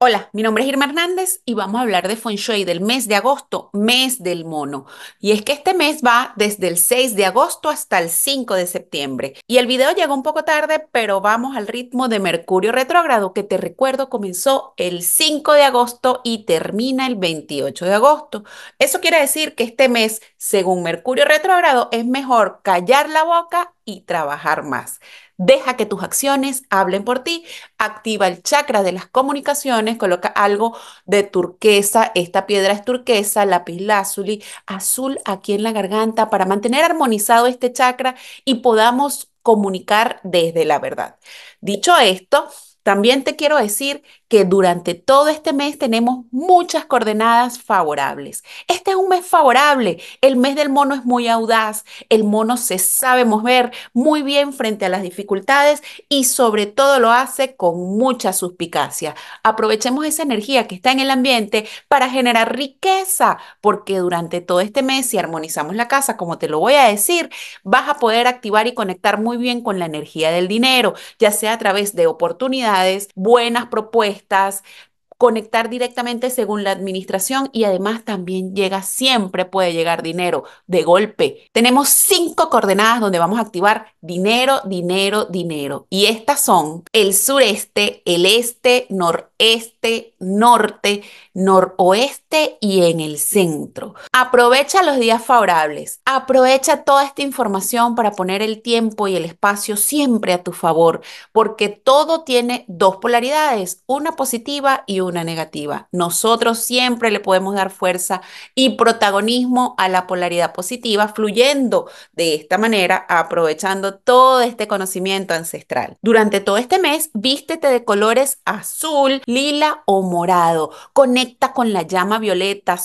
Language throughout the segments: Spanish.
Hola, mi nombre es Irma Hernández y vamos a hablar de Feng Shui del mes de agosto, mes del mono. Y es que este mes va desde el 6 de agosto hasta el 5 de septiembre. Y el video llegó un poco tarde, pero vamos al ritmo de Mercurio retrógrado, que te recuerdo comenzó el 5 de agosto y termina el 28 de agosto. Eso quiere decir que este mes, según Mercurio retrógrado, es mejor callar la boca y trabajar más. Deja que tus acciones hablen por ti. Activa el chakra de las comunicaciones. Coloca algo de turquesa. Esta piedra es turquesa, lápiz lazuli, azul aquí en la garganta para mantener armonizado este chakra y podamos comunicar desde la verdad. Dicho esto, también te quiero decir que durante todo este mes tenemos muchas coordenadas favorables. Este es un mes favorable. El mes del mono es muy audaz. El mono se sabe mover muy bien frente a las dificultades y sobre todo lo hace con mucha suspicacia. Aprovechemos esa energía que está en el ambiente para generar riqueza, porque durante todo este mes, si armonizamos la casa, como te lo voy a decir, vas a poder activar y conectar muy bien con la energía del dinero, ya sea a través de oportunidades, buenas propuestas, estás conectar directamente según la administración y además también llega, siempre puede llegar dinero de golpe. Tenemos cinco coordenadas donde vamos a activar dinero, dinero, dinero. Y estas son el sureste, el este, noreste norte, noroeste y en el centro. Aprovecha los días favorables. Aprovecha toda esta información para poner el tiempo y el espacio siempre a tu favor, porque todo tiene dos polaridades, una positiva y una negativa. Nosotros siempre le podemos dar fuerza y protagonismo a la polaridad positiva, fluyendo de esta manera, aprovechando todo este conocimiento ancestral. Durante todo este mes, vístete de colores azul, lila o morado. Conecta con la llama violeta,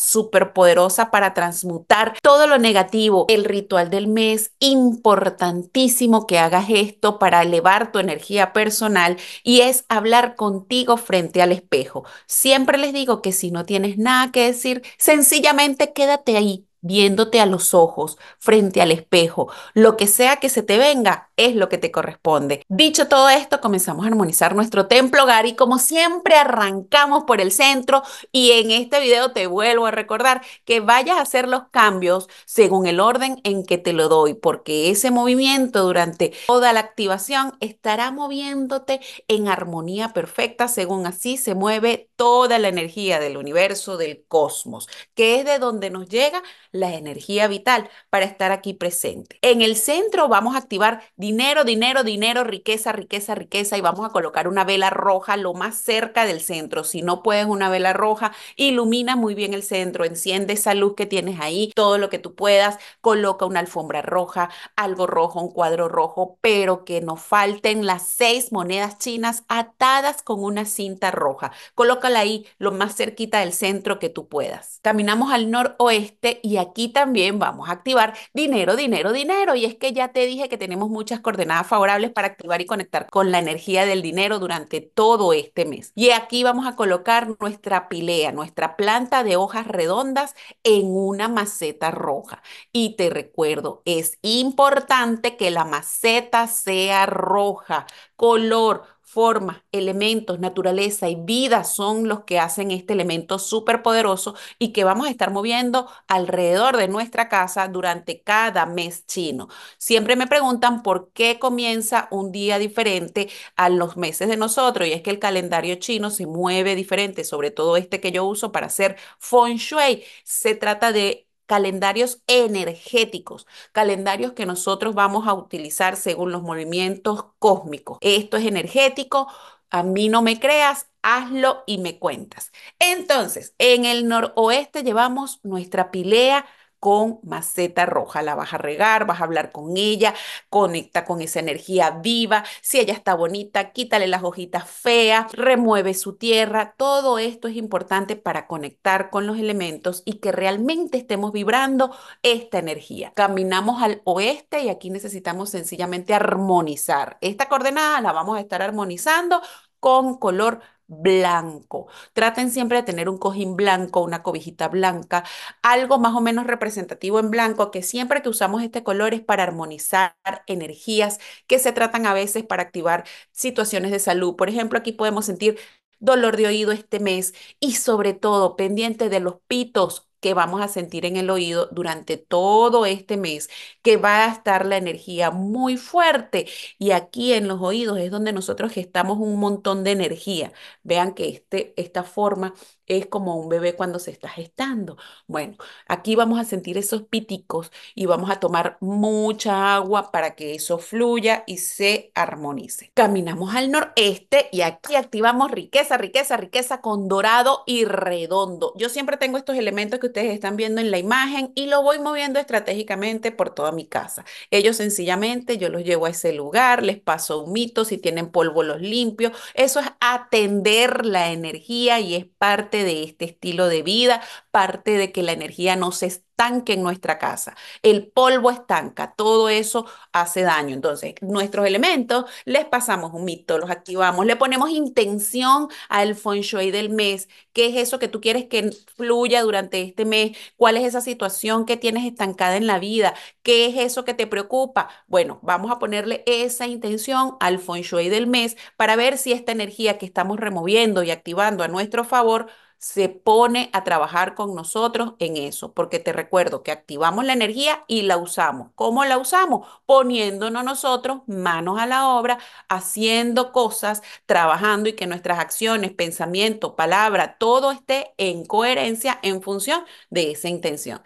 poderosa para transmutar todo lo negativo. El ritual del mes, importantísimo que hagas esto para elevar tu energía personal y es hablar contigo frente al espejo. Siempre les digo que si no tienes nada que decir, sencillamente quédate ahí viéndote a los ojos, frente al espejo, lo que sea que se te venga es lo que te corresponde. Dicho todo esto, comenzamos a armonizar nuestro templo Gary. como siempre arrancamos por el centro y en este video te vuelvo a recordar que vayas a hacer los cambios según el orden en que te lo doy, porque ese movimiento durante toda la activación estará moviéndote en armonía perfecta según así se mueve toda la energía del universo, del cosmos, que es de donde nos llega la energía vital para estar aquí presente. En el centro vamos a activar dinero, dinero, dinero, riqueza, riqueza, riqueza y vamos a colocar una vela roja lo más cerca del centro. Si no puedes una vela roja, ilumina muy bien el centro, enciende esa luz que tienes ahí, todo lo que tú puedas, coloca una alfombra roja, algo rojo, un cuadro rojo, pero que no falten las seis monedas chinas atadas con una cinta roja. Colócala ahí lo más cerquita del centro que tú puedas. Caminamos al noroeste y aquí también vamos a activar dinero, dinero, dinero. Y es que ya te dije que tenemos muchas coordenadas favorables para activar y conectar con la energía del dinero durante todo este mes. Y aquí vamos a colocar nuestra pilea, nuestra planta de hojas redondas en una maceta roja. Y te recuerdo, es importante que la maceta sea roja, color formas, elementos, naturaleza y vida son los que hacen este elemento súper poderoso y que vamos a estar moviendo alrededor de nuestra casa durante cada mes chino. Siempre me preguntan por qué comienza un día diferente a los meses de nosotros y es que el calendario chino se mueve diferente, sobre todo este que yo uso para hacer feng shui. Se trata de calendarios energéticos, calendarios que nosotros vamos a utilizar según los movimientos cósmicos. Esto es energético, a mí no me creas, hazlo y me cuentas. Entonces, en el noroeste llevamos nuestra pilea con maceta roja. La vas a regar, vas a hablar con ella, conecta con esa energía viva. Si ella está bonita, quítale las hojitas feas, remueve su tierra. Todo esto es importante para conectar con los elementos y que realmente estemos vibrando esta energía. Caminamos al oeste y aquí necesitamos sencillamente armonizar. Esta coordenada la vamos a estar armonizando con color blanco. Traten siempre de tener un cojín blanco, una cobijita blanca, algo más o menos representativo en blanco, que siempre que usamos este color es para armonizar energías que se tratan a veces para activar situaciones de salud. Por ejemplo, aquí podemos sentir dolor de oído este mes y sobre todo pendiente de los pitos, que vamos a sentir en el oído durante todo este mes, que va a estar la energía muy fuerte. Y aquí en los oídos es donde nosotros gestamos un montón de energía. Vean que este, esta forma es como un bebé cuando se está gestando. Bueno, aquí vamos a sentir esos piticos y vamos a tomar mucha agua para que eso fluya y se armonice. Caminamos al noreste y aquí activamos riqueza, riqueza, riqueza con dorado y redondo. Yo siempre tengo estos elementos que ustedes están viendo en la imagen y lo voy moviendo estratégicamente por toda mi casa. Ellos sencillamente yo los llevo a ese lugar, les paso un mito, si tienen polvo los limpio. Eso es atender la energía y es parte de este estilo de vida, parte de que la energía no se estanque en nuestra casa. El polvo estanca, todo eso hace daño. Entonces, nuestros elementos les pasamos un mito, los activamos, le ponemos intención al feng shui del mes. ¿Qué es eso que tú quieres que fluya durante este mes? ¿Cuál es esa situación que tienes estancada en la vida? ¿Qué es eso que te preocupa? Bueno, vamos a ponerle esa intención al feng shui del mes para ver si esta energía que estamos removiendo y activando a nuestro favor se pone a trabajar con nosotros en eso, porque te recuerdo que activamos la energía y la usamos. ¿Cómo la usamos? Poniéndonos nosotros manos a la obra, haciendo cosas, trabajando y que nuestras acciones, pensamiento, palabra, todo esté en coherencia en función de esa intención.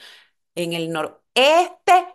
En el noreste,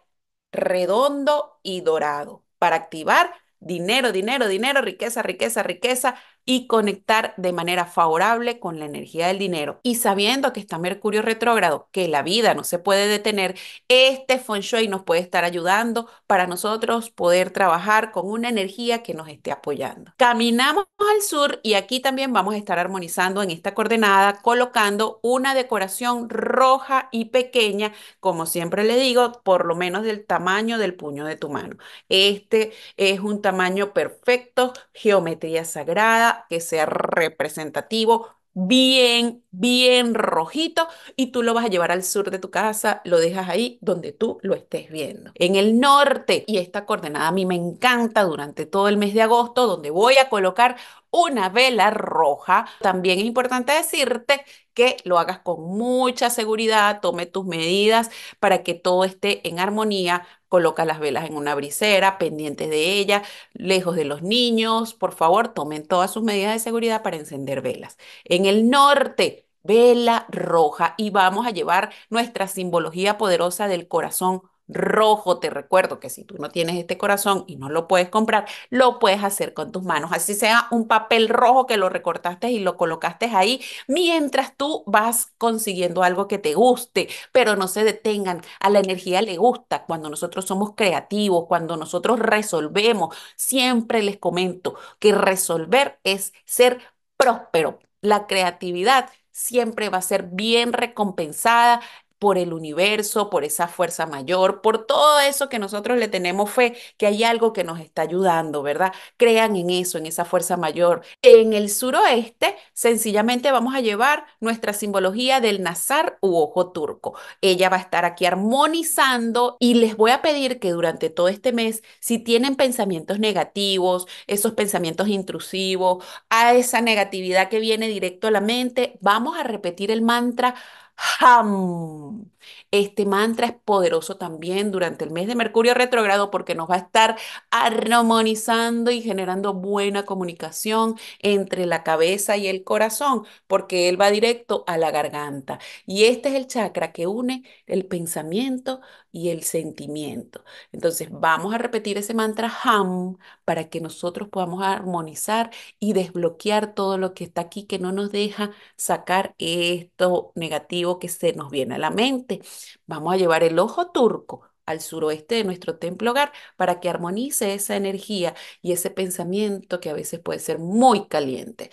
redondo y dorado, para activar dinero, dinero, dinero, riqueza, riqueza, riqueza y conectar de manera favorable con la energía del dinero. Y sabiendo que está Mercurio retrógrado, que la vida no se puede detener, este feng shui nos puede estar ayudando para nosotros poder trabajar con una energía que nos esté apoyando. Caminamos al sur y aquí también vamos a estar armonizando en esta coordenada colocando una decoración roja y pequeña, como siempre le digo, por lo menos del tamaño del puño de tu mano. Este es un tamaño perfecto, geometría sagrada, que sea representativo, bien bien rojito y tú lo vas a llevar al sur de tu casa, lo dejas ahí donde tú lo estés viendo. En el norte, y esta coordenada a mí me encanta durante todo el mes de agosto, donde voy a colocar una vela roja. También es importante decirte que lo hagas con mucha seguridad, tome tus medidas para que todo esté en armonía. Coloca las velas en una brisera, pendientes de ella, lejos de los niños. Por favor, tomen todas sus medidas de seguridad para encender velas. En el norte, vela roja y vamos a llevar nuestra simbología poderosa del corazón rojo. Te recuerdo que si tú no tienes este corazón y no lo puedes comprar, lo puedes hacer con tus manos. Así sea un papel rojo que lo recortaste y lo colocaste ahí mientras tú vas consiguiendo algo que te guste, pero no se detengan. A la energía le gusta cuando nosotros somos creativos, cuando nosotros resolvemos. Siempre les comento que resolver es ser próspero. La creatividad siempre va a ser bien recompensada por el universo, por esa fuerza mayor, por todo eso que nosotros le tenemos fe, que hay algo que nos está ayudando, ¿verdad? Crean en eso, en esa fuerza mayor. En el suroeste, sencillamente vamos a llevar nuestra simbología del nazar u ojo turco. Ella va a estar aquí armonizando y les voy a pedir que durante todo este mes, si tienen pensamientos negativos, esos pensamientos intrusivos, a esa negatividad que viene directo a la mente, vamos a repetir el mantra Ham. Este mantra es poderoso también durante el mes de Mercurio retrógrado porque nos va a estar armonizando y generando buena comunicación entre la cabeza y el corazón, porque él va directo a la garganta. Y este es el chakra que une el pensamiento y el sentimiento. Entonces, vamos a repetir ese mantra Ham para que nosotros podamos armonizar y desbloquear todo lo que está aquí que no nos deja sacar esto negativo que se nos viene a la mente. Vamos a llevar el ojo turco al suroeste de nuestro templo hogar para que armonice esa energía y ese pensamiento que a veces puede ser muy caliente.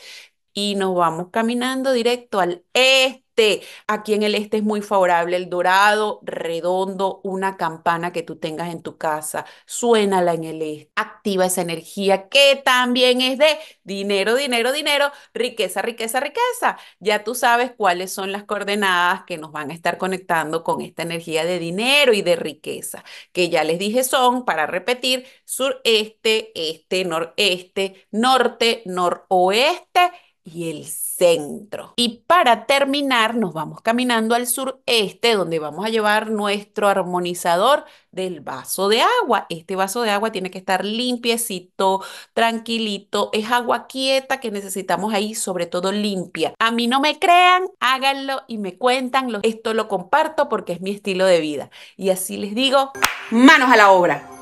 Y nos vamos caminando directo al este este, aquí en el este es muy favorable el dorado, redondo, una campana que tú tengas en tu casa, suénala en el este, activa esa energía que también es de dinero, dinero, dinero, riqueza, riqueza, riqueza. Ya tú sabes cuáles son las coordenadas que nos van a estar conectando con esta energía de dinero y de riqueza, que ya les dije son, para repetir, sureste, este, noreste, norte, noroeste y el centro. Y para terminar, nos vamos caminando al sureste, donde vamos a llevar nuestro armonizador del vaso de agua. Este vaso de agua tiene que estar limpiecito, tranquilito. Es agua quieta que necesitamos ahí, sobre todo limpia. A mí no me crean, háganlo y me cuentan. Esto lo comparto porque es mi estilo de vida. Y así les digo, manos a la obra.